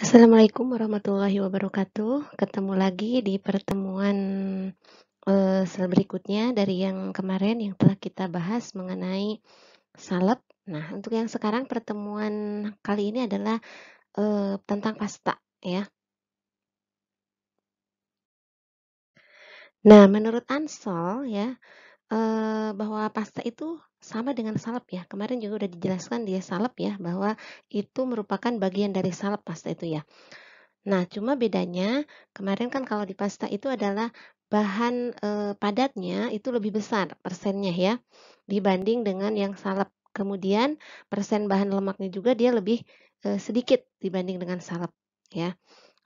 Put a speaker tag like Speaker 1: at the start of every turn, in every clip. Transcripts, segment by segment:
Speaker 1: Assalamualaikum warahmatullahi wabarakatuh. Ketemu lagi di pertemuan uh, eh, berikutnya dari yang kemarin yang telah kita bahas mengenai salep. Nah, untuk yang sekarang pertemuan kali ini adalah uh, tentang pasta ya. Nah, menurut Ansel ya eh, bahwa pasta itu sama dengan salep ya. Kemarin juga udah dijelaskan dia salep ya bahwa itu merupakan bagian dari salep pasta itu ya. Nah, cuma bedanya kemarin kan kalau di pasta itu adalah bahan e, padatnya itu lebih besar persennya ya dibanding dengan yang salep. Kemudian persen bahan lemaknya juga dia lebih e, sedikit dibanding dengan salep ya.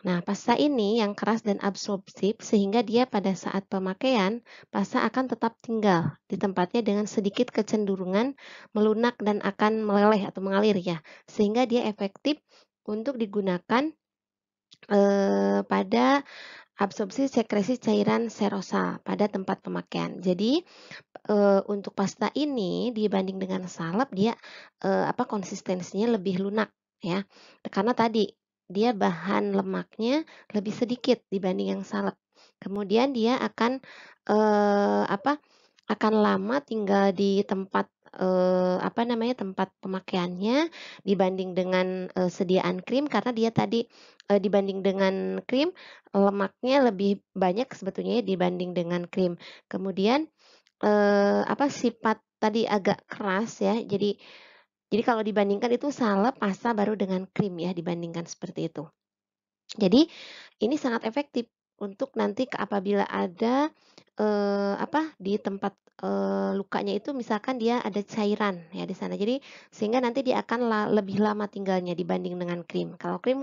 Speaker 1: Nah, pasta ini yang keras dan absorptif sehingga dia pada saat pemakaian, pasta akan tetap tinggal di tempatnya dengan sedikit kecenderungan melunak dan akan meleleh atau mengalir ya. Sehingga dia efektif untuk digunakan eh, pada absorpsi sekresi cairan serosa pada tempat pemakaian. Jadi e, untuk pasta ini dibanding dengan salep dia e, apa konsistensinya lebih lunak ya. Karena tadi dia bahan lemaknya lebih sedikit dibanding yang salad. Kemudian dia akan eh, apa? akan lama tinggal di tempat eh, apa namanya tempat pemakaiannya dibanding dengan eh, sediaan krim karena dia tadi eh, dibanding dengan krim lemaknya lebih banyak sebetulnya dibanding dengan krim kemudian eh, apa sifat tadi agak keras ya jadi jadi kalau dibandingkan itu salep, pasta baru dengan krim ya dibandingkan seperti itu. Jadi ini sangat efektif untuk nanti apabila ada eh, apa di tempat eh, lukanya itu misalkan dia ada cairan ya di sana. Jadi sehingga nanti dia akan la, lebih lama tinggalnya dibanding dengan krim. Kalau krim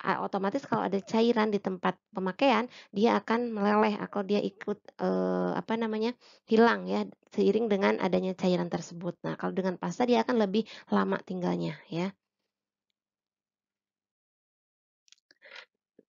Speaker 1: otomatis kalau ada cairan di tempat pemakaian dia akan meleleh atau dia ikut eh, apa namanya hilang ya seiring dengan adanya cairan tersebut. Nah kalau dengan pasta dia akan lebih lama tinggalnya ya.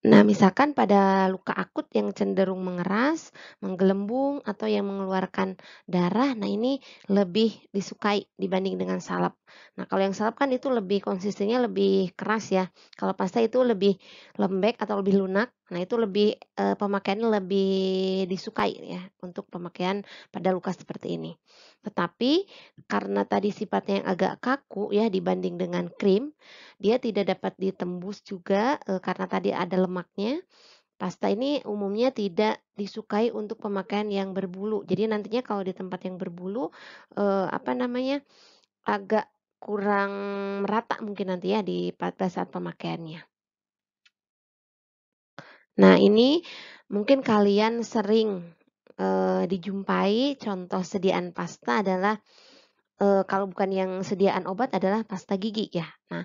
Speaker 1: Iya. Nah, misalkan pada luka akut yang cenderung mengeras, menggelembung, atau yang mengeluarkan darah, nah ini lebih disukai dibanding dengan salep. Nah, kalau yang salep kan itu lebih konsistennya lebih keras ya. Kalau pasta itu lebih lembek atau lebih lunak. Nah, itu lebih e, pemakaiannya lebih disukai ya untuk pemakaian pada luka seperti ini. Tetapi karena tadi sifatnya yang agak kaku ya dibanding dengan krim, dia tidak dapat ditembus juga e, karena tadi ada lemaknya. Pasta ini umumnya tidak disukai untuk pemakaian yang berbulu. Jadi nantinya kalau di tempat yang berbulu e, apa namanya? agak kurang merata mungkin nanti ya di pada saat pemakaiannya. Nah, ini mungkin kalian sering e, dijumpai contoh sediaan pasta adalah e, kalau bukan yang sediaan obat adalah pasta gigi ya. Nah,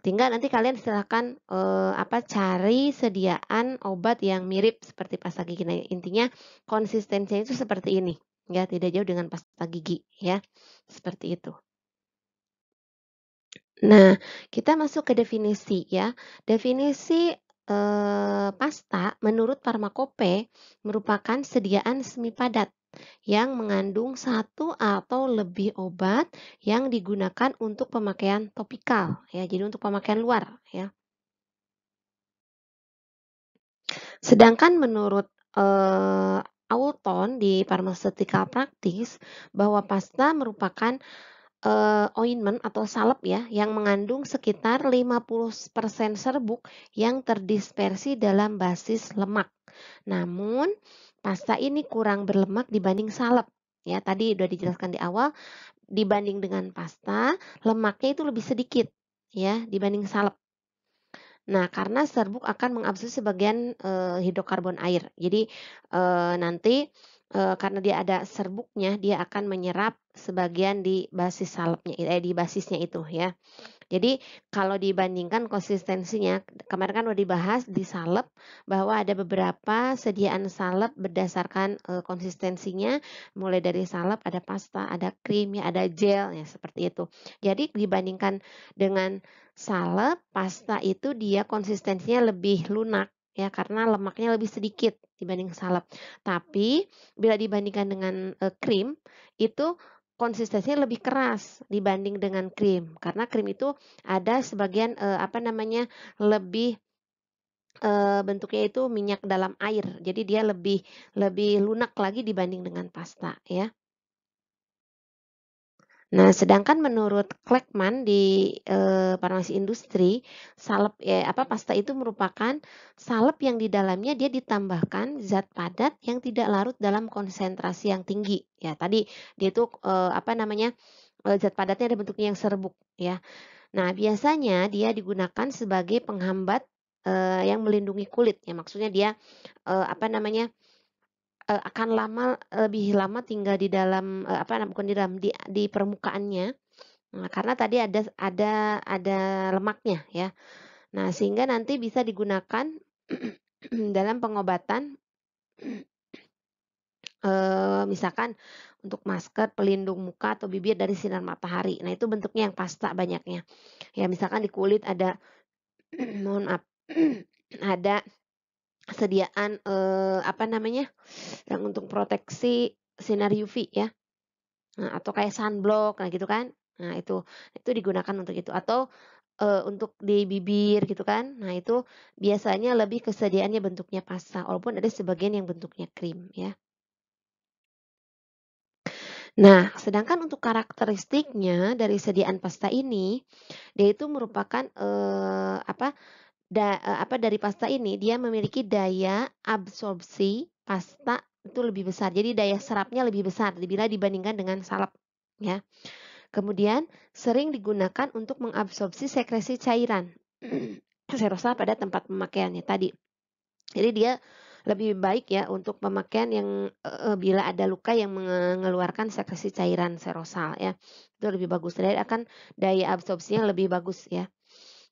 Speaker 1: tinggal nanti kalian silahkan e, apa cari sediaan obat yang mirip seperti pasta gigi. Nah, intinya konsistensinya itu seperti ini ya, tidak jauh dengan pasta gigi ya. Seperti itu. Nah, kita masuk ke definisi ya. Definisi e, pasta menurut Farmakope merupakan sediaan semi padat yang mengandung satu atau lebih obat yang digunakan untuk pemakaian topikal ya jadi untuk pemakaian luar ya sedangkan menurut e, di pharmaceutical practice bahwa pasta merupakan uh, ointment atau salep ya yang mengandung sekitar 50% serbuk yang terdispersi dalam basis lemak. Namun, pasta ini kurang berlemak dibanding salep. Ya, tadi sudah dijelaskan di awal dibanding dengan pasta, lemaknya itu lebih sedikit ya dibanding salep. Nah, karena serbuk akan mengabsorb sebagian e, hidrokarbon air. Jadi e, nanti Eh, karena dia ada serbuknya dia akan menyerap sebagian di basis salepnya, eh, di basisnya itu ya. Jadi kalau dibandingkan konsistensinya kemarin kan udah dibahas di salep bahwa ada beberapa sediaan salep berdasarkan e, konsistensinya mulai dari salep ada pasta, ada krim ya, ada gel ya seperti itu. Jadi dibandingkan dengan salep, pasta itu dia konsistensinya lebih lunak ya karena lemaknya lebih sedikit dibanding salep. Tapi bila dibandingkan dengan e, krim itu konsistensinya lebih keras dibanding dengan krim karena krim itu ada sebagian e, apa namanya lebih e, bentuknya itu minyak dalam air. Jadi dia lebih lebih lunak lagi dibanding dengan pasta ya. Nah, sedangkan menurut Kleckman di eh, farmasi industri, salep ya, apa pasta itu merupakan salep yang di dalamnya dia ditambahkan zat padat yang tidak larut dalam konsentrasi yang tinggi. Ya, tadi dia itu eh, apa namanya? Eh, zat padatnya ada bentuknya yang serbuk ya. Nah, biasanya dia digunakan sebagai penghambat eh, yang melindungi kulit ya. Maksudnya dia eh, apa namanya? Eh, akan lama lebih lama tinggal di dalam eh, apa namanya di dalam di, di permukaannya nah, karena tadi ada ada ada lemaknya ya nah sehingga nanti bisa digunakan dalam pengobatan uh, misalkan untuk masker pelindung muka atau bibir dari sinar matahari nah itu bentuknya yang pasta banyaknya ya misalkan di kulit ada mohon maaf ada sediaan eh, apa namanya yang untuk proteksi sinar UV ya nah, atau kayak sunblock nah gitu kan nah itu itu digunakan untuk itu atau eh, untuk di bibir gitu kan nah itu biasanya lebih kesediaannya bentuknya pasta walaupun ada sebagian yang bentuknya krim ya Nah, sedangkan untuk karakteristiknya dari sediaan pasta ini, dia itu merupakan eh, apa? da, eh, apa dari pasta ini dia memiliki daya absorpsi pasta itu lebih besar. Jadi daya serapnya lebih besar bila dibandingkan dengan salep ya. Kemudian sering digunakan untuk mengabsorpsi sekresi cairan serosa pada tempat pemakaiannya tadi. Jadi dia lebih baik ya untuk pemakaian yang e, bila ada luka yang mengeluarkan sekresi cairan serosal ya. Itu lebih bagus. Jadi akan daya absorpsinya lebih bagus ya.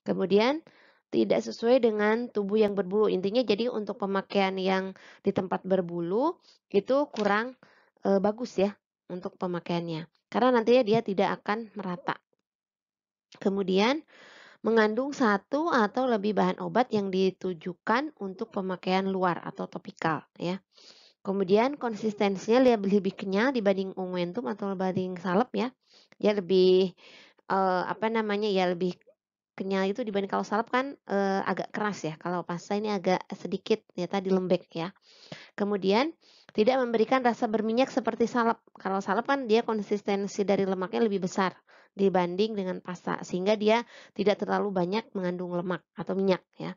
Speaker 1: Kemudian tidak sesuai dengan tubuh yang berbulu. Intinya jadi untuk pemakaian yang di tempat berbulu itu kurang e, bagus ya untuk pemakaiannya. Karena nantinya dia tidak akan merata. Kemudian mengandung satu atau lebih bahan obat yang ditujukan untuk pemakaian luar atau topikal ya. Kemudian konsistensinya lebih lebih kenyal dibanding unguentum atau dibanding salep ya. Dia lebih e, apa namanya ya lebih Kenyal itu dibanding kalau salep kan, e, agak keras ya, kalau pasta ini agak sedikit ya tadi lembek ya. Kemudian tidak memberikan rasa berminyak seperti salep. Kalau salep kan dia konsistensi dari lemaknya lebih besar dibanding dengan pasta, sehingga dia tidak terlalu banyak mengandung lemak atau minyak ya.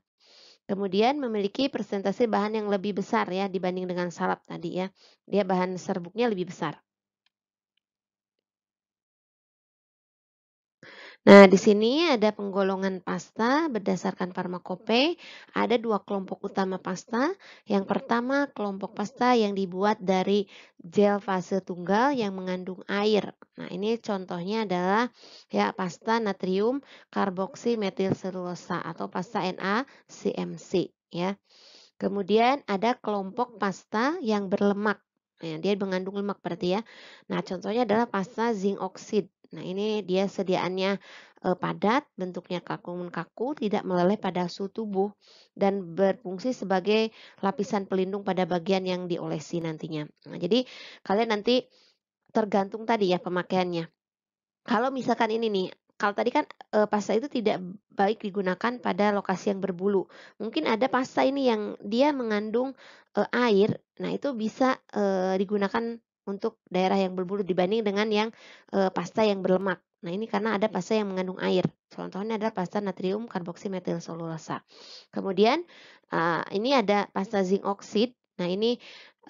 Speaker 1: Kemudian memiliki persentase bahan yang lebih besar ya dibanding dengan salep tadi ya, dia bahan serbuknya lebih besar. Nah, di sini ada penggolongan pasta berdasarkan farmakope. Ada dua kelompok utama pasta. Yang pertama, kelompok pasta yang dibuat dari gel fase tunggal yang mengandung air. Nah, ini contohnya adalah ya pasta natrium karboksimetilselulosa atau pasta NaCMC ya. Kemudian ada kelompok pasta yang berlemak. Nah, dia mengandung lemak berarti ya. Nah, contohnya adalah pasta zinc oxide. Nah, ini dia sediaannya eh, padat, bentuknya kaku-kaku, tidak meleleh pada suhu tubuh dan berfungsi sebagai lapisan pelindung pada bagian yang diolesi nantinya. Nah, jadi kalian nanti tergantung tadi ya pemakaiannya. Kalau misalkan ini nih kalau tadi kan e, pasta itu tidak baik digunakan pada lokasi yang berbulu. Mungkin ada pasta ini yang dia mengandung e, air. Nah, itu bisa e, digunakan untuk daerah yang berbulu dibanding dengan yang e, pasta yang berlemak. Nah, ini karena ada pasta yang mengandung air. Contohnya adalah pasta natrium karboksimetil solulosa. Kemudian e, ini ada pasta zinc oxide. Nah, ini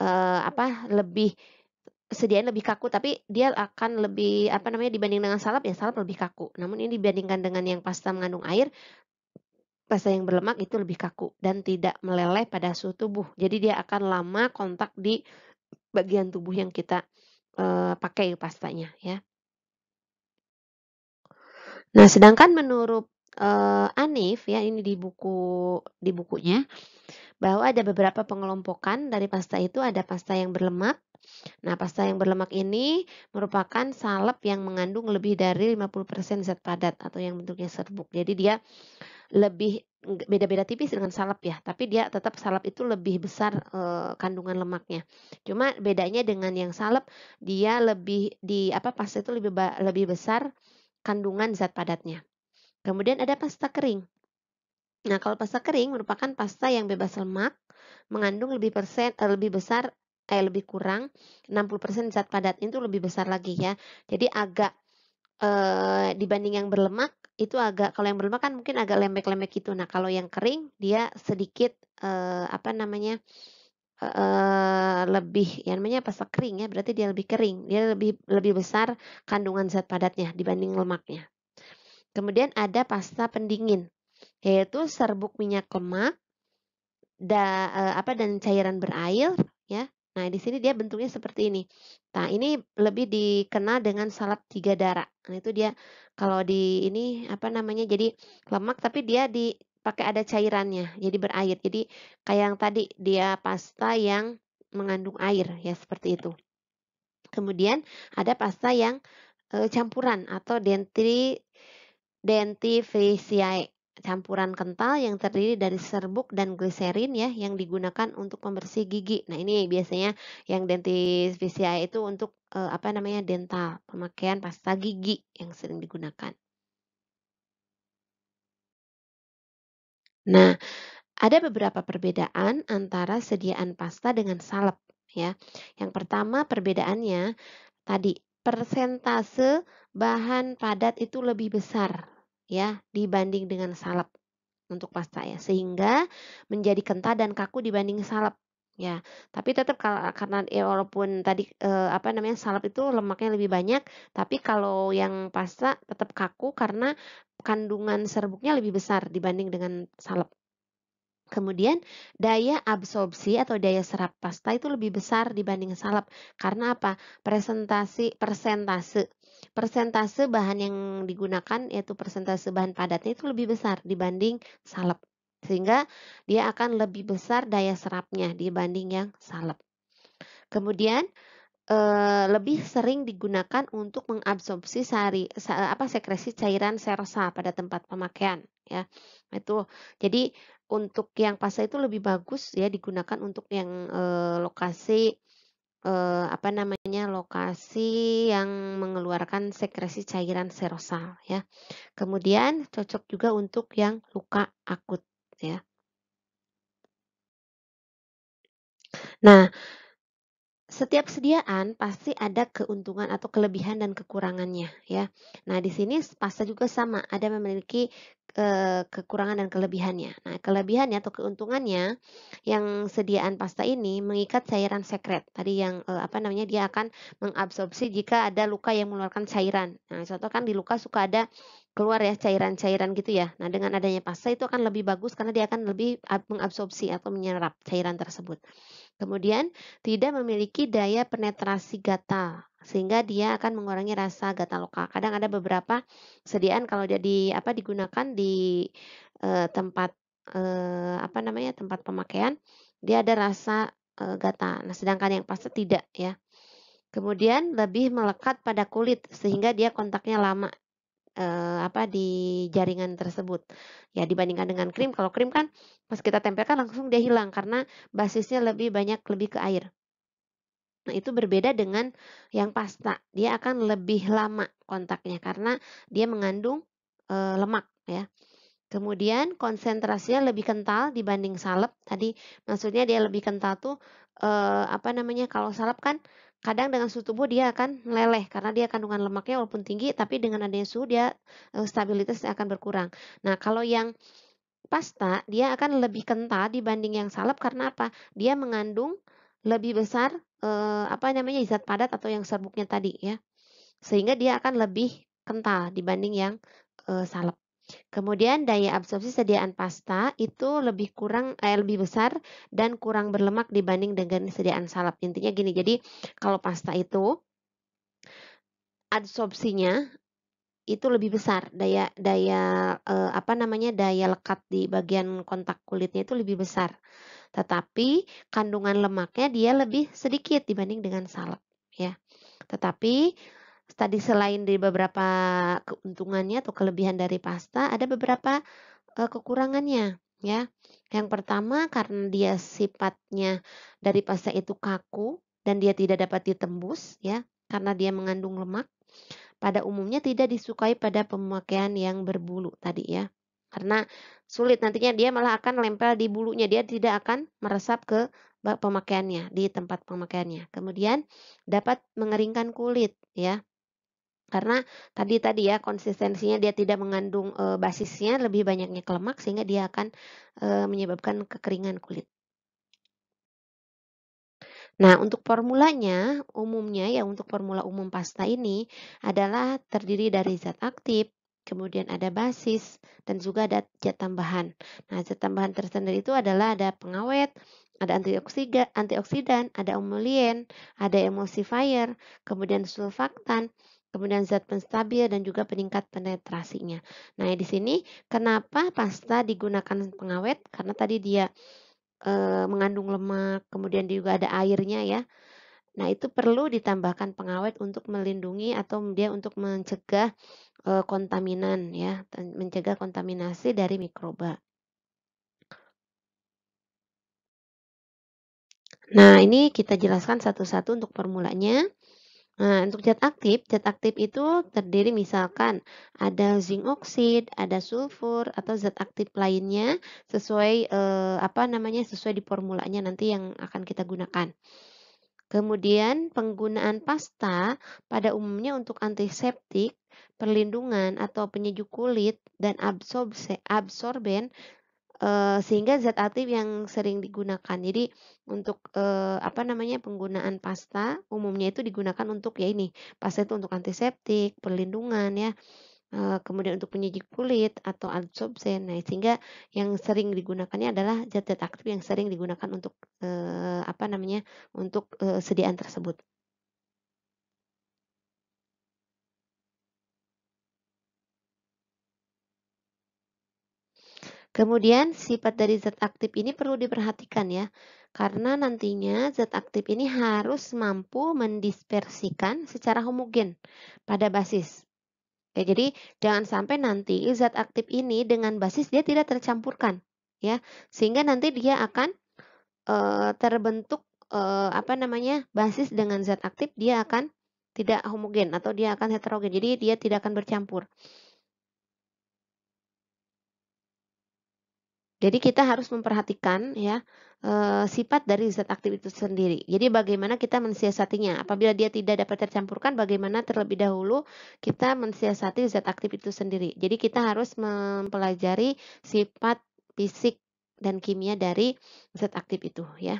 Speaker 1: e, apa lebih sediain lebih kaku tapi dia akan lebih apa namanya dibanding dengan salep ya salep lebih kaku. Namun ini dibandingkan dengan yang pasta mengandung air pasta yang berlemak itu lebih kaku dan tidak meleleh pada suhu tubuh. Jadi dia akan lama kontak di bagian tubuh yang kita uh, pakai pastanya ya. Nah, sedangkan menurut uh, Anif ya ini di buku di bukunya bahwa ada beberapa pengelompokan dari pasta itu ada pasta yang berlemak. Nah, pasta yang berlemak ini merupakan salep yang mengandung lebih dari 50% zat padat atau yang bentuknya serbuk. Jadi dia lebih beda-beda tipis dengan salep ya, tapi dia tetap salep itu lebih besar e, kandungan lemaknya. Cuma bedanya dengan yang salep dia lebih di apa pasta itu lebih lebih besar kandungan zat padatnya. Kemudian ada pasta kering. Nah, kalau pasta kering merupakan pasta yang bebas lemak, mengandung lebih persen eh, lebih besar eh lebih kurang 60% zat padat itu lebih besar lagi ya. Jadi agak eh, dibanding yang berlemak itu agak kalau yang berlemak kan mungkin agak lembek-lembek gitu. Nah, kalau yang kering dia sedikit eh, apa namanya? eh, lebih yang namanya pasta kering ya, berarti dia lebih kering. Dia lebih lebih besar kandungan zat padatnya dibanding lemaknya. Kemudian ada pasta pendingin yaitu serbuk minyak lemak da, eh, apa dan cairan berair Nah, di sini dia bentuknya seperti ini. Nah, ini lebih dikenal dengan salad tiga darah. Nah, itu dia kalau di ini apa namanya? Jadi lemak tapi dia dipakai ada cairannya. Jadi berair. Jadi kayak yang tadi dia pasta yang mengandung air ya seperti itu. Kemudian ada pasta yang e, campuran atau dentri dentifriae campuran kental yang terdiri dari serbuk dan gliserin ya yang digunakan untuk pembersih gigi. Nah, ini biasanya yang dentis VCA itu untuk eh, apa namanya? dental, pemakaian pasta gigi yang sering digunakan. Nah, ada beberapa perbedaan antara sediaan pasta dengan salep ya. Yang pertama perbedaannya tadi persentase bahan padat itu lebih besar ya dibanding dengan salep untuk pasta ya sehingga menjadi kental dan kaku dibanding salep ya tapi tetap karena ya walaupun tadi eh, apa namanya salep itu lemaknya lebih banyak tapi kalau yang pasta tetap kaku karena kandungan serbuknya lebih besar dibanding dengan salep Kemudian daya absorpsi atau daya serap pasta itu lebih besar dibanding salep karena apa? Presentasi persentase persentase bahan yang digunakan yaitu persentase bahan padatnya itu lebih besar dibanding salep. Sehingga dia akan lebih besar daya serapnya dibanding yang salep. Kemudian eh, lebih sering digunakan untuk mengabsorpsi sari, sa, apa sekresi cairan sersa pada tempat pemakaian ya itu jadi untuk yang pasta itu lebih bagus ya digunakan untuk yang e, lokasi eh, apa namanya lokasi yang mengeluarkan sekresi cairan serosal ya. Kemudian cocok juga untuk yang luka akut ya. Nah, setiap sediaan pasti ada keuntungan atau kelebihan dan kekurangannya ya. Nah, di sini pasta juga sama, ada memiliki e, kekurangan dan kelebihannya. Nah, kelebihannya atau keuntungannya yang sediaan pasta ini mengikat cairan sekret. Tadi yang e, apa namanya dia akan mengabsorpsi jika ada luka yang mengeluarkan cairan. Nah, contoh kan di luka suka ada keluar ya cairan-cairan gitu ya. Nah, dengan adanya pasta itu akan lebih bagus karena dia akan lebih mengabsorpsi atau menyerap cairan tersebut. Kemudian tidak memiliki daya penetrasi gatal sehingga dia akan mengurangi rasa gatal lokal. Kadang ada beberapa sediaan kalau dia apa digunakan di e, tempat e, apa namanya tempat pemakaian dia ada rasa e, eh, gatal. Nah, sedangkan yang pasta tidak ya. Kemudian lebih melekat pada kulit sehingga dia kontaknya lama uh, apa di jaringan tersebut. Ya dibandingkan dengan krim, kalau krim kan pas kita tempelkan langsung dia hilang karena basisnya lebih banyak lebih ke air. Nah, itu berbeda dengan yang pasta. Dia akan lebih lama kontaknya karena dia mengandung uh, lemak ya. Kemudian konsentrasinya lebih kental dibanding salep. Tadi maksudnya dia lebih kental tuh uh, apa namanya? Kalau salep kan kadang dengan suhu tubuh dia akan meleleh karena dia kandungan lemaknya walaupun tinggi tapi dengan adanya suhu dia eh, stabilitasnya akan berkurang. Nah, kalau yang pasta dia akan lebih kental dibanding yang salep karena apa? Dia mengandung lebih besar eh, apa namanya zat padat atau yang serbuknya tadi ya. Sehingga dia akan lebih kental dibanding yang eh, salep. Kemudian daya absorpsi sediaan pasta itu lebih kurang eh, lebih besar dan kurang berlemak dibanding dengan sediaan salep. Intinya gini, jadi kalau pasta itu adsorpsinya itu lebih besar daya daya eh, apa namanya daya lekat di bagian kontak kulitnya itu lebih besar tetapi kandungan lemaknya dia lebih sedikit dibanding dengan salep. ya tetapi tadi selain di beberapa keuntungannya atau kelebihan dari pasta, ada beberapa uh, kekurangannya ya. Yang pertama karena dia sifatnya dari pasta itu kaku dan dia tidak dapat ditembus ya karena dia mengandung lemak. Pada umumnya tidak disukai pada pemakaian yang berbulu tadi ya. Karena sulit nantinya dia malah akan lempel di bulunya, dia tidak akan meresap ke eh, pemakaiannya di tempat pemakaiannya. Kemudian dapat mengeringkan kulit ya karena tadi tadi ya konsistensinya dia tidak mengandung e, basisnya lebih banyaknya ke lemak sehingga dia akan e, menyebabkan kekeringan kulit. Nah, untuk formulanya umumnya ya untuk formula umum pasta ini adalah terdiri dari zat aktif, kemudian ada basis dan juga ada zat tambahan. Nah, zat tambahan tersendiri itu adalah ada pengawet, ada antioksidan, ada emolien, ada emulsifier, kemudian sulfaktan, kemudian zat penstabil dan juga peningkat penetrasinya. Nah, di sini kenapa pasta digunakan pengawet? Karena tadi dia e, mengandung lemak, kemudian juga ada airnya ya. Nah, itu perlu ditambahkan pengawet untuk melindungi atau dia untuk mencegah e, kontaminan ya, mencegah kontaminasi dari mikroba. Nah, ini kita jelaskan satu-satu untuk formulanya. Nah, untuk zat aktif, zat aktif itu terdiri misalkan ada zinc oksid, ada sulfur atau zat aktif lainnya sesuai eh, apa namanya sesuai di formulanya nanti yang akan kita gunakan. Kemudian penggunaan pasta pada umumnya untuk antiseptik, perlindungan atau penyejuk kulit dan absorben Eh, sehingga zat aktif yang sering digunakan. Jadi untuk uh, apa namanya penggunaan pasta umumnya itu digunakan untuk ya ini pasta itu untuk antiseptik, perlindungan ya, eh, kemudian untuk penyidik kulit atau adsorpsen, Nah sehingga yang sering digunakannya adalah zat-zat aktif yang sering digunakan untuk apa namanya untuk sediaan tersebut. Kemudian sifat dari zat aktif ini perlu diperhatikan ya, karena nantinya zat aktif ini harus mampu mendispersikan secara homogen pada basis. Ya, jadi jangan sampai nanti zat aktif ini dengan basis dia tidak tercampurkan, ya, sehingga nanti dia akan e, terbentuk e, apa namanya basis dengan zat aktif dia akan tidak homogen atau dia akan heterogen, jadi dia tidak akan bercampur. Jadi kita harus memperhatikan ya e, sifat dari zat aktif itu sendiri. Jadi bagaimana kita mensiasatinya? Apabila dia tidak dapat tercampurkan, bagaimana terlebih dahulu kita mensiasati zat aktif itu sendiri. Jadi kita harus mempelajari sifat fisik dan kimia dari zat aktif itu ya.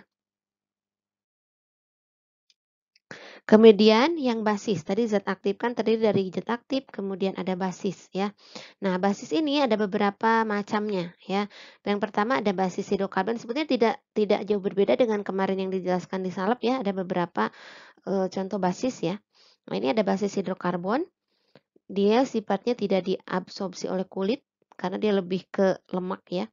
Speaker 1: Kemudian yang basis, tadi zat aktif kan terdiri dari zat aktif, kemudian ada basis ya. Nah, basis ini ada beberapa macamnya ya. Yang pertama ada basis hidrokarbon, sebetulnya tidak tidak jauh berbeda dengan kemarin yang dijelaskan di salep ya, ada beberapa e, contoh basis ya. Nah, ini ada basis hidrokarbon. Dia sifatnya tidak diabsorpsi oleh kulit karena dia lebih ke lemak ya.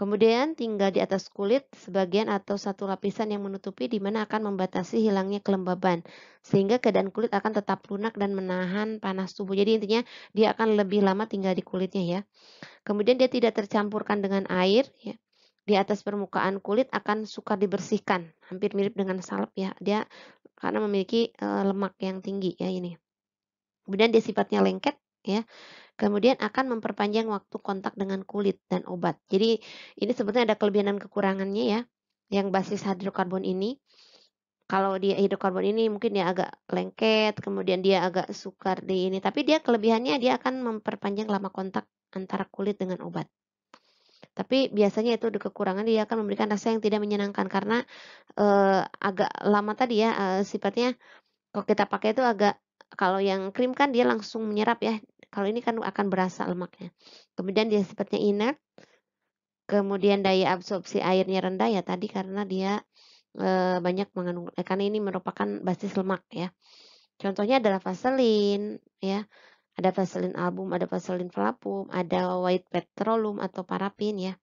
Speaker 1: Kemudian tinggal di atas kulit sebagian atau satu lapisan yang menutupi di mana akan membatasi hilangnya kelembaban. Sehingga keadaan kulit akan tetap lunak dan menahan panas tubuh. Jadi intinya dia akan lebih lama tinggal di kulitnya ya. Kemudian dia tidak tercampurkan dengan air ya. Di atas permukaan kulit akan sukar dibersihkan. Hampir mirip dengan salep ya. Dia karena memiliki e, lemak yang tinggi ya ini. Kemudian dia sifatnya lengket ya kemudian akan memperpanjang waktu kontak dengan kulit dan obat. Jadi ini sebetulnya ada kelebihan dan kekurangannya ya, yang basis hidrokarbon ini. Kalau dia hidrokarbon ini mungkin dia agak lengket, kemudian dia agak sukar di ini, tapi dia kelebihannya dia akan memperpanjang lama kontak antara kulit dengan obat. Tapi biasanya itu di kekurangan dia akan memberikan rasa yang tidak menyenangkan karena e, agak lama tadi ya e, sifatnya kalau kita pakai itu agak kalau yang krim kan dia langsung menyerap ya kalau ini kan akan berasa lemaknya. Kemudian dia sifatnya inert. Kemudian daya absorpsi airnya rendah ya tadi karena dia e, banyak mengandung eh, karena ini merupakan basis lemak ya. Contohnya adalah vaselin ya. Ada vaselin album, ada vaselin flapum, ada white petroleum atau parafin ya.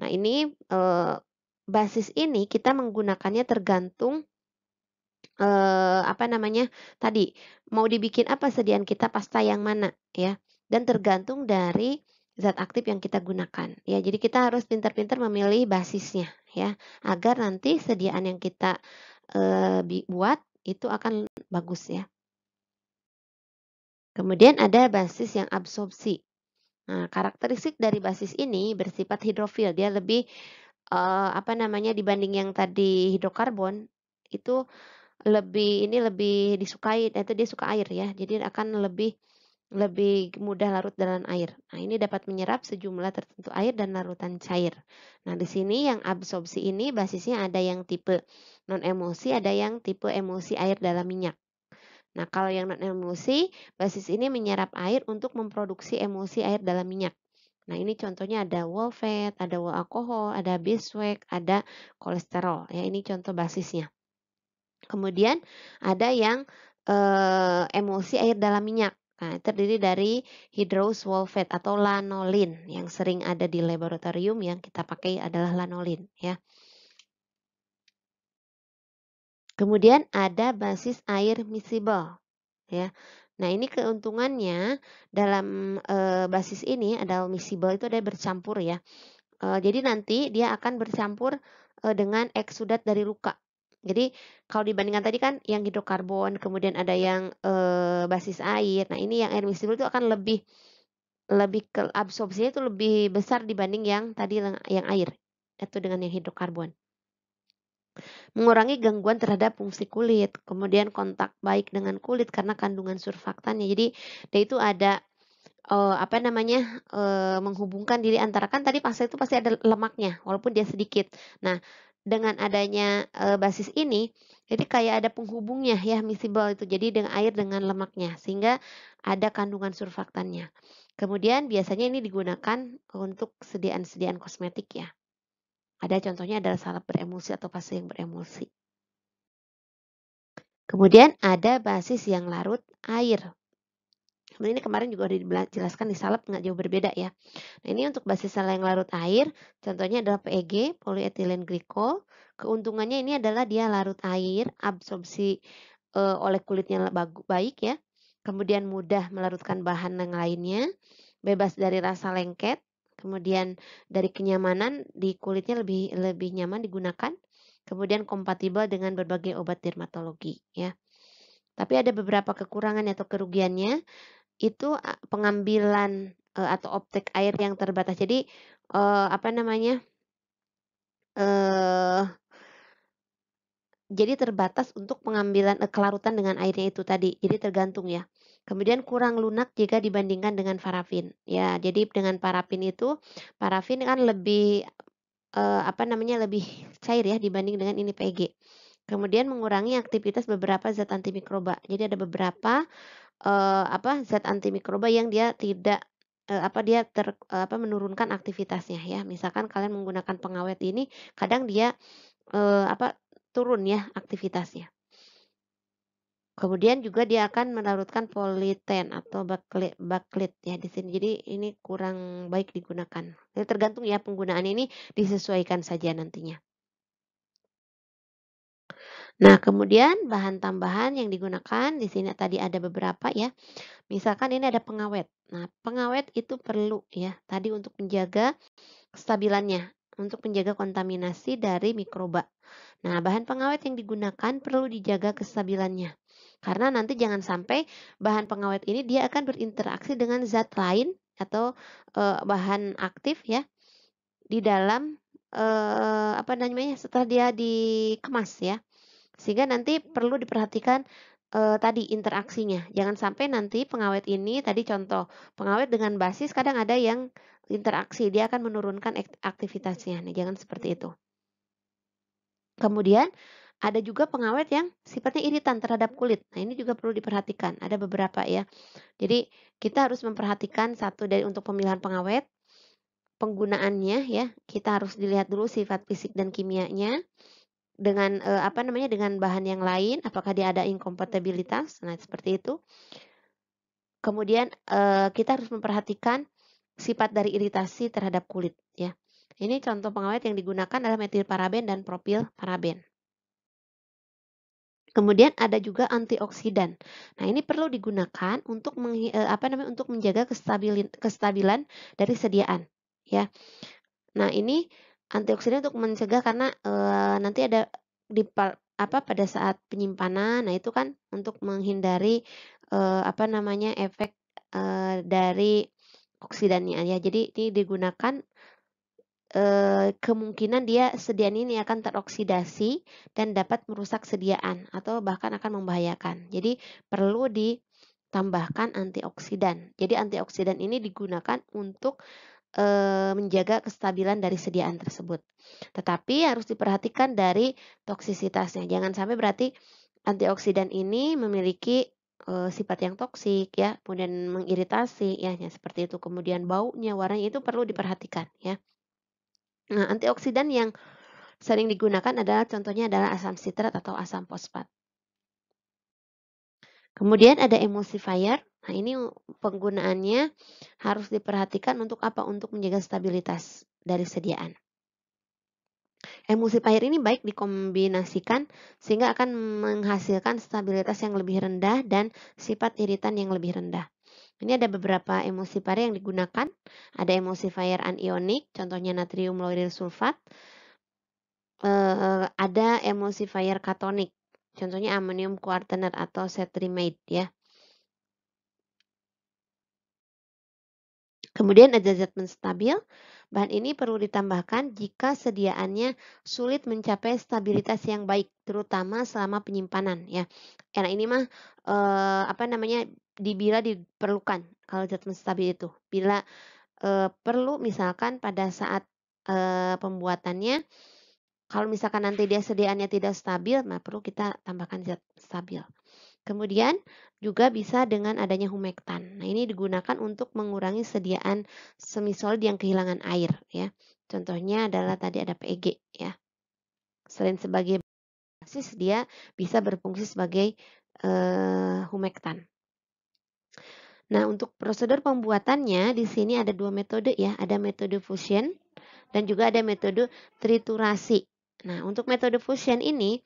Speaker 1: Nah, ini e, basis ini kita menggunakannya tergantung eh, apa namanya, tadi, mau dibikin apa sediaan kita, pasta yang mana, ya. Dan tergantung dari zat aktif yang kita gunakan, ya. Jadi kita harus pintar-pintar memilih basisnya, ya, agar nanti sediaan yang kita, eh, buat itu akan bagus, ya. Kemudian ada basis yang absorpsi. Nah, karakteristik dari basis ini bersifat hidrofil, dia lebih, eh, apa namanya, dibanding yang tadi hidrokarbon, itu lebih ini lebih disukai eh, itu dia suka air ya jadi akan lebih lebih mudah larut dalam air. Nah, ini dapat menyerap sejumlah tertentu air dan larutan cair. Nah, di sini yang absorpsi ini basisnya ada yang tipe non emosi, ada yang tipe emosi air dalam minyak. Nah, kalau yang non emosi, basis ini menyerap air untuk memproduksi emosi air dalam minyak. Nah, ini contohnya ada wolfet, ada wol alkohol, ada beeswax, ada kolesterol. Ya, ini contoh basisnya. Kemudian ada yang e, eh, emulsi air dalam minyak. Nah, terdiri dari hydrosulfate atau lanolin yang sering ada di laboratorium yang kita pakai adalah lanolin ya. Kemudian ada basis air miscible ya. Nah, ini keuntungannya dalam e, basis ini ada miscible itu ada bercampur ya. E, jadi nanti dia akan bercampur e, dengan eksudat dari luka jadi kalau dibandingkan tadi kan yang hidrokarbon, kemudian ada iya. yang basis air. Nah ini yang air miscible itu akan lebih lebih ke absorpsinya itu lebih besar dibanding yang tadi yang air itu dengan yang hidrokarbon. Mengurangi gangguan terhadap fungsi kulit, kemudian kontak baik dengan kulit karena kandungan surfaktannya. Jadi dia itu ada uh, apa namanya uh, menghubungkan diri antara kan tadi pasta itu pasti ada lemaknya walaupun dia sedikit. Nah dengan adanya e, basis ini, jadi kayak ada penghubungnya ya misibol itu. Jadi dengan air dengan lemaknya sehingga ada kandungan surfaktannya. Kemudian biasanya ini digunakan untuk sediaan-sediaan kosmetik ya. Ada contohnya adalah salep beremulsi atau fase yang beremulsi. Kemudian ada basis yang larut air. Nah, ini kemarin juga sudah dijelaskan di salep nggak jauh berbeda ya. Nah, ini untuk basis sel yang larut air, contohnya adalah PEG, polyethylene glycol. Keuntungannya ini adalah dia larut air, absorpsi e, oleh kulitnya baik ya. Kemudian mudah melarutkan bahan yang lainnya, bebas dari rasa lengket, kemudian dari kenyamanan di kulitnya lebih lebih nyaman digunakan, kemudian kompatibel dengan berbagai obat dermatologi ya. Tapi ada beberapa kekurangan atau kerugiannya itu pengambilan uh, atau optik air yang terbatas. Jadi uh, apa namanya? Uh, jadi terbatas untuk pengambilan uh, kelarutan dengan airnya itu tadi. Jadi tergantung ya. Kemudian kurang lunak jika dibandingkan dengan parafin. Ya, jadi dengan parafin itu parafin kan lebih uh, apa namanya lebih cair ya dibanding dengan ini PG. Kemudian mengurangi aktivitas beberapa zat antimikroba. Jadi ada beberapa uh, apa, zat antimikroba yang dia tidak uh, apa, dia ter uh, apa, menurunkan aktivitasnya ya. Misalkan kalian menggunakan pengawet ini kadang dia, uh, apa, turun ya aktivitasnya. Kemudian juga dia akan melarutkan politen atau baklit, baklit ya di sini. Jadi ini kurang baik digunakan. Jadi tergantung ya penggunaan ini disesuaikan saja nantinya. Nah, kemudian bahan tambahan yang digunakan di sini tadi ada beberapa ya. Misalkan ini ada pengawet. Nah, pengawet itu perlu ya tadi untuk menjaga kestabilannya, untuk menjaga kontaminasi dari mikroba. Nah, bahan pengawet yang digunakan perlu dijaga kestabilannya. Karena nanti jangan sampai bahan pengawet ini dia akan berinteraksi dengan zat lain atau e, bahan aktif ya di dalam e, apa namanya setelah dia dikemas ya. Sehingga nanti perlu diperhatikan eh, tadi interaksinya. Jangan sampai nanti pengawet ini tadi contoh pengawet dengan basis kadang ada yang interaksi dia akan menurunkan aktivitasnya. Nah, jangan seperti itu. Kemudian ada juga pengawet yang sifatnya iritan terhadap kulit. Nah, ini juga perlu diperhatikan. Ada beberapa ya. Jadi, kita harus memperhatikan satu dari untuk pemilihan pengawet penggunaannya ya. Kita harus dilihat dulu sifat fisik dan kimianya dengan uh, apa namanya dengan bahan yang lain apakah dia ada inkompatibilitas nah seperti itu kemudian uh, kita harus memperhatikan sifat dari iritasi terhadap kulit ya ini contoh pengawet yang digunakan adalah metil paraben dan propil paraben Kemudian ada juga antioksidan. Nah, ini perlu digunakan untuk meng, eh, apa namanya untuk menjaga kestabilan kestabilan dari sediaan, ya. Nah, ini antioksidan untuk mencegah karena e, nanti ada di apa pada saat penyimpanan nah itu kan untuk menghindari e, apa namanya efek e, dari oksidannya ya jadi ini digunakan e, kemungkinan dia sediaan ini akan teroksidasi dan dapat merusak sediaan atau bahkan akan membahayakan jadi perlu ditambahkan antioksidan jadi antioksidan ini digunakan untuk e, menjaga kestabilan dari sediaan tersebut. Tetapi harus diperhatikan dari toksisitasnya. Jangan sampai berarti antioksidan ini memiliki e, sifat yang toksik ya, kemudian mengiritasi ya, ya seperti itu. Kemudian baunya, warnanya itu perlu diperhatikan ya. Nah, antioksidan yang sering digunakan adalah contohnya adalah asam sitrat atau asam fosfat. Kemudian ada emulsifier. Nah, ini penggunaannya harus diperhatikan untuk apa? Untuk menjaga stabilitas dari sediaan. Emulsifier ini baik dikombinasikan sehingga akan menghasilkan stabilitas yang lebih rendah dan sifat iritan yang lebih rendah. Ini ada beberapa emulsifier yang digunakan. Ada emulsifier anionik, contohnya natrium lauryl sulfat. Eh, ada emulsifier katonik, Contohnya amonium kuartener atau cetrimide ya. Kemudian ada zat menstabil. Bahan ini perlu ditambahkan jika sediaannya sulit mencapai stabilitas yang baik, terutama selama penyimpanan ya. Karena ini mah e, apa namanya dibila diperlukan kalau zat menstabil itu. Bila e, perlu misalkan pada saat e, pembuatannya kalau misalkan nanti dia sediaannya tidak stabil, nah perlu kita tambahkan zat stabil. Kemudian juga bisa dengan adanya humektan. Nah, ini digunakan untuk mengurangi sediaan semisol yang kehilangan air ya. Contohnya adalah tadi ada PEG ya. Selain sebagai basis dia bisa berfungsi sebagai uh, humektan. Nah, untuk prosedur pembuatannya di sini ada dua metode ya, ada metode fusion dan juga ada metode triturasi. Nah, untuk metode fusion ini,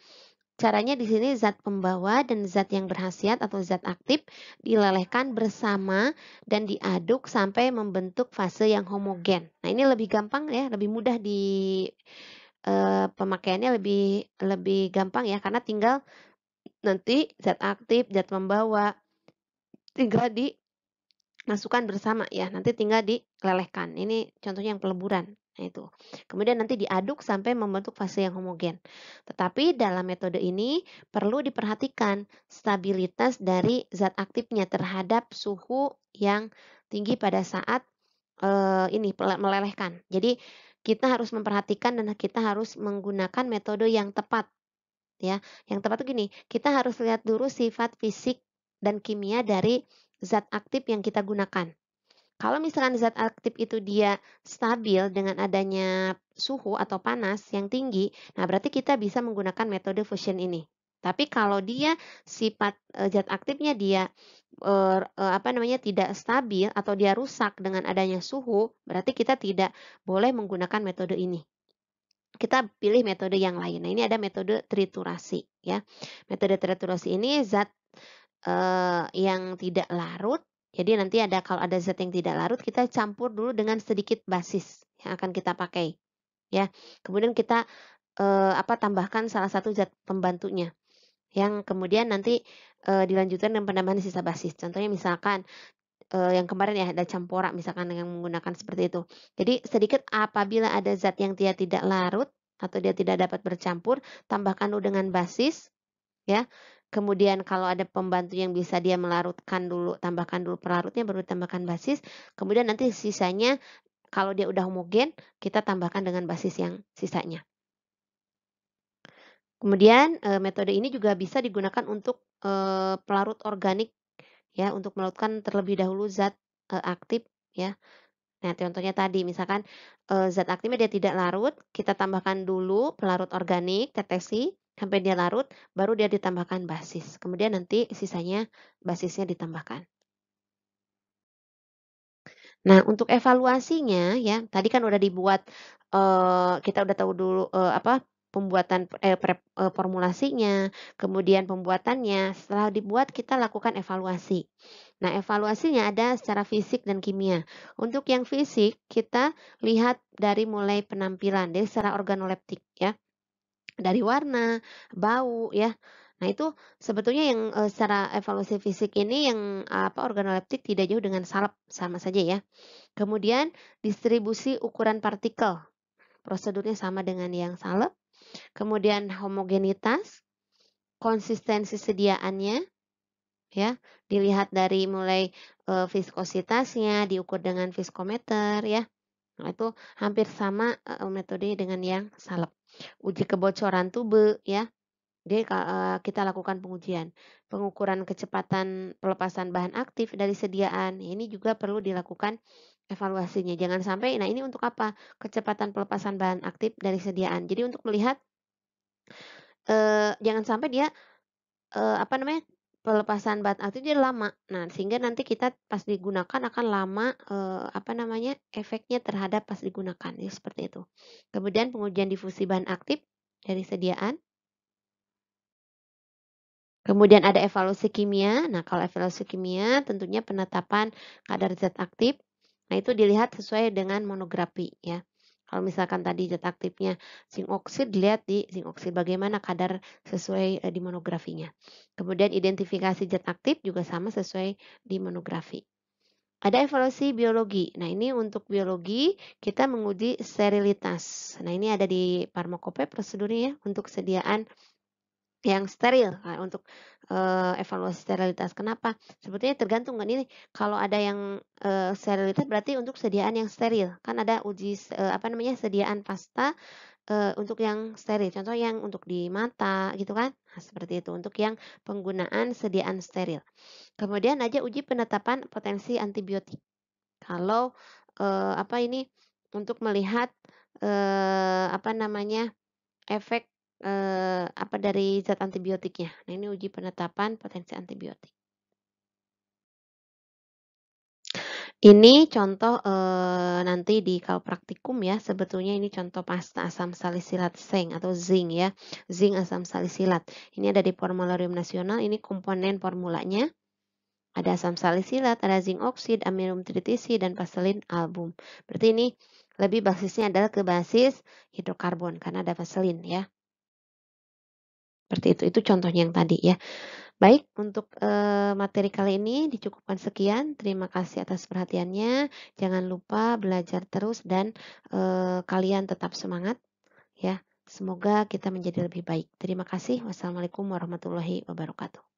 Speaker 1: caranya di sini zat pembawa dan zat yang berhasiat atau zat aktif dilelehkan bersama dan diaduk sampai membentuk fase yang homogen. Nah, ini lebih gampang ya, lebih mudah di eh, pemakaiannya lebih lebih gampang ya karena tinggal nanti zat aktif, zat pembawa tinggal dimasukkan bersama ya. Nanti tinggal dilelehkan. Ini contohnya yang peleburan. Nah, itu. Kemudian nanti diaduk sampai membentuk fase yang homogen. Tetapi dalam metode ini perlu diperhatikan stabilitas dari zat aktifnya terhadap suhu yang tinggi pada saat e, ini melelehkan. Jadi kita harus memperhatikan dan kita harus menggunakan metode yang tepat. Ya, yang tepat itu gini, kita harus lihat dulu sifat fisik dan kimia dari zat aktif yang kita gunakan. Kalau misalkan zat aktif itu dia stabil dengan adanya suhu atau panas yang tinggi, nah berarti kita bisa menggunakan metode fusion ini. Tapi kalau dia sifat eh, zat aktifnya dia er, eh, apa namanya tidak stabil atau dia rusak dengan adanya suhu, berarti kita tidak boleh menggunakan metode ini. Kita pilih metode yang lain. Nah, ini ada metode triturasi ya. Metode triturasi ini zat eh, yang tidak larut jadi nanti ada kalau ada zat yang tidak larut kita campur dulu dengan sedikit basis yang akan kita pakai ya. Kemudian kita eh, apa tambahkan salah satu zat pembantunya yang kemudian nanti eh, dilanjutkan dengan penambahan sisa basis. Contohnya misalkan eh, yang kemarin ya ada campora misalkan yang menggunakan seperti itu. Jadi sedikit apabila ada zat yang dia tidak larut atau dia tidak dapat bercampur, tambahkan dulu dengan basis ya. Kemudian kalau ada pembantu yang bisa dia melarutkan dulu, tambahkan dulu pelarutnya baru tambahkan basis. Kemudian nanti sisanya kalau dia udah homogen, kita tambahkan dengan basis yang sisanya. Kemudian eh, metode ini juga bisa digunakan untuk eh, pelarut organik ya untuk melarutkan terlebih dahulu zat eh, aktif ya. Nah, contohnya tadi misalkan zat aktifnya dia tidak larut, kita tambahkan dulu pelarut organik, tetesi, sampai dia larut, baru dia ditambahkan basis. Kemudian nanti sisanya basisnya ditambahkan. Nah, untuk evaluasinya ya, tadi kan udah dibuat eh, kita udah tahu dulu eh, apa pembuatan eh, pre, eh, formulasinya, kemudian pembuatannya. Setelah dibuat kita lakukan evaluasi. Nah, evaluasinya ada secara fisik dan kimia. Untuk yang fisik kita lihat dari mulai penampilan, dari secara organoleptik ya dari warna, bau ya. Nah, itu sebetulnya yang uh, secara evaluasi fisik ini yang apa organoleptik tidak jauh dengan salep sama saja ya. Kemudian distribusi ukuran partikel. Prosedurnya sama dengan yang salep. Kemudian homogenitas, konsistensi sediaannya ya, dilihat dari mulai uh, viskositasnya diukur dengan viskometer ya. Nah, itu hampir sama uh, metode dengan yang salep. Uji kebocoran tube ya. Jadi uh, eh, kita lakukan pengujian, pengukuran kecepatan pelepasan bahan aktif dari sediaan. Ini juga perlu dilakukan evaluasinya. Jangan sampai nah ini untuk apa? Kecepatan pelepasan bahan aktif dari sediaan. Jadi untuk melihat uh, jangan sampai dia uh, apa namanya? pelepasan bahan itu dia lama. Nah, sehingga nanti kita pas digunakan akan lama eh, apa namanya efeknya terhadap pas digunakan. ya seperti itu. Kemudian pengujian difusi bahan aktif dari sediaan. Kemudian ada evaluasi kimia. Nah, kalau evaluasi kimia tentunya penetapan kadar zat aktif. Nah, itu dilihat sesuai dengan monografi ya. Kalau misalkan tadi zat aktifnya zinc oksid, lihat di zinc oksid bagaimana kadar sesuai eh, di monografinya. Kemudian identifikasi zat aktif juga sama sesuai di monografi. Ada evaluasi biologi. Nah, ini untuk biologi kita menguji sterilitas. Nah, ini ada di farmakope prosedurnya ya, untuk sediaan yang steril nah, untuk uh, evaluasi sterilitas. Kenapa? Sebetulnya tergantung kan ini kalau ada yang uh, sterilitas berarti untuk sediaan yang steril. Kan ada uji uh, apa namanya sediaan pasta uh, untuk yang steril. Contoh yang untuk di mata gitu kan. Nah, seperti itu untuk yang penggunaan sediaan steril. Kemudian aja uji penetapan potensi antibiotik. Kalau uh, apa ini untuk melihat uh, apa namanya efek eh, apa, dari zat antibiotiknya. Nah, ini uji penetapan potensi antibiotik. Ini contoh, eh, nanti di kalau praktikum ya, sebetulnya ini contoh pasta asam salisilat seng atau zinc ya, zinc asam salisilat. Ini ada di formularium nasional, ini komponen formulanya. Ada asam salisilat, ada zinc oksid, amirum tritisi, dan vaselin album. Berarti ini lebih basisnya adalah ke basis hidrokarbon karena ada vaselin ya. Seperti itu. Itu contohnya yang tadi ya. Baik, untuk uh, materi kali ini dicukupkan sekian. Terima kasih atas perhatiannya. Jangan lupa belajar terus dan uh, kalian tetap semangat ya. Semoga kita menjadi lebih baik. Terima kasih. Wassalamualaikum warahmatullahi wabarakatuh.